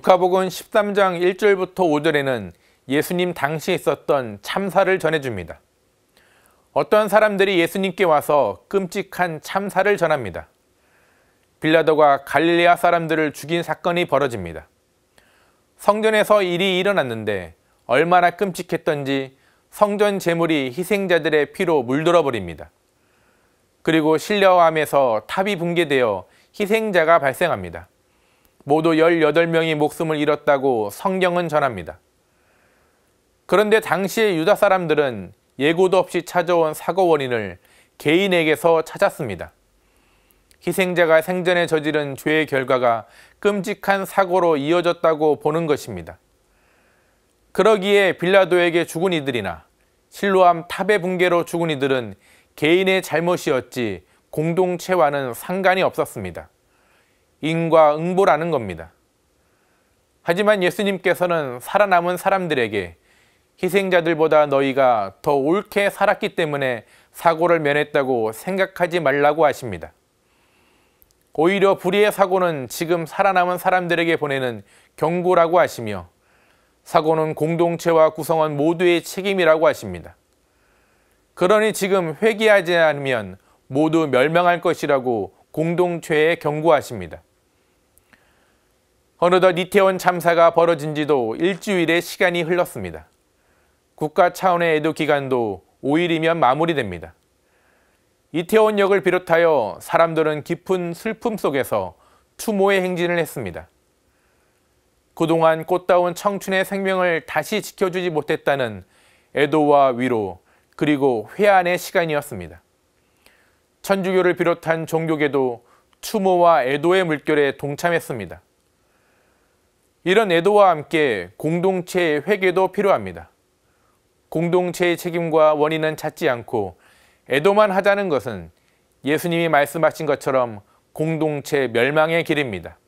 누카복은 13장 1절부터 5절에는 예수님 당시에 있었던 참사를 전해줍니다. 어떤 사람들이 예수님께 와서 끔찍한 참사를 전합니다. 빌라도가 갈릴리아 사람들을 죽인 사건이 벌어집니다. 성전에서 일이 일어났는데 얼마나 끔찍했던지 성전 재물이 희생자들의 피로 물들어 버립니다. 그리고 실려함에서 탑이 붕괴되어 희생자가 발생합니다. 모두 18명이 목숨을 잃었다고 성경은 전합니다. 그런데 당시의 유다 사람들은 예고도 없이 찾아온 사고 원인을 개인에게서 찾았습니다. 희생자가 생전에 저지른 죄의 결과가 끔찍한 사고로 이어졌다고 보는 것입니다. 그러기에 빌라도에게 죽은 이들이나 실로암 탑의 붕괴로 죽은 이들은 개인의 잘못이었지 공동체와는 상관이 없었습니다. 인과응보라는 겁니다. 하지만 예수님께서는 살아남은 사람들에게 희생자들보다 너희가 더 옳게 살았기 때문에 사고를 면했다고 생각하지 말라고 하십니다. 오히려 불의의 사고는 지금 살아남은 사람들에게 보내는 경고라고 하시며 사고는 공동체와 구성원 모두의 책임이라고 하십니다. 그러니 지금 회개하지 않으면 모두 멸망할 것이라고 공동체에 경고하십니다. 어느덧 이태원 참사가 벌어진 지도 일주일의 시간이 흘렀습니다. 국가 차원의 애도 기간도 5일이면 마무리됩니다. 이태원역을 비롯하여 사람들은 깊은 슬픔 속에서 추모의 행진을 했습니다. 그동안 꽃다운 청춘의 생명을 다시 지켜주지 못했다는 애도와 위로 그리고 회안의 시간이었습니다. 천주교를 비롯한 종교계도 추모와 애도의 물결에 동참했습니다. 이런 애도와 함께 공동체의 회개도 필요합니다. 공동체의 책임과 원인은 찾지 않고 애도만 하자는 것은 예수님이 말씀하신 것처럼 공동체 멸망의 길입니다.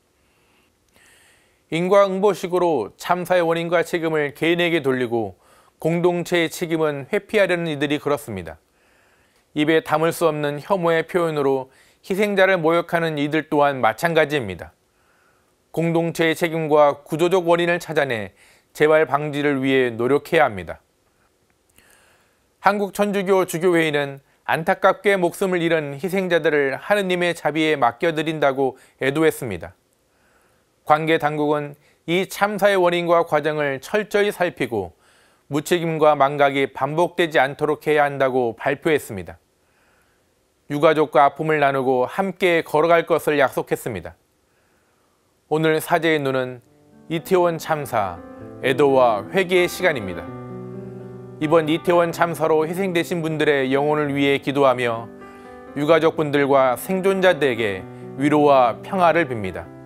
인과응보식으로 참사의 원인과 책임을 개인에게 돌리고 공동체의 책임은 회피하려는 이들이 그렇습니다. 입에 담을 수 없는 혐오의 표현으로 희생자를 모욕하는 이들 또한 마찬가지입니다. 공동체의 책임과 구조적 원인을 찾아내 재발 방지를 위해 노력해야 합니다. 한국천주교 주교회의는 안타깝게 목숨을 잃은 희생자들을 하느님의 자비에 맡겨드린다고 애도했습니다. 관계 당국은 이 참사의 원인과 과정을 철저히 살피고 무책임과 망각이 반복되지 않도록 해야 한다고 발표했습니다. 유가족과 아픔을 나누고 함께 걸어갈 것을 약속했습니다. 오늘 사제의 눈은 이태원 참사, 애도와 회개의 시간입니다. 이번 이태원 참사로 희생되신 분들의 영혼을 위해 기도하며 유가족분들과 생존자들에게 위로와 평화를 빕니다.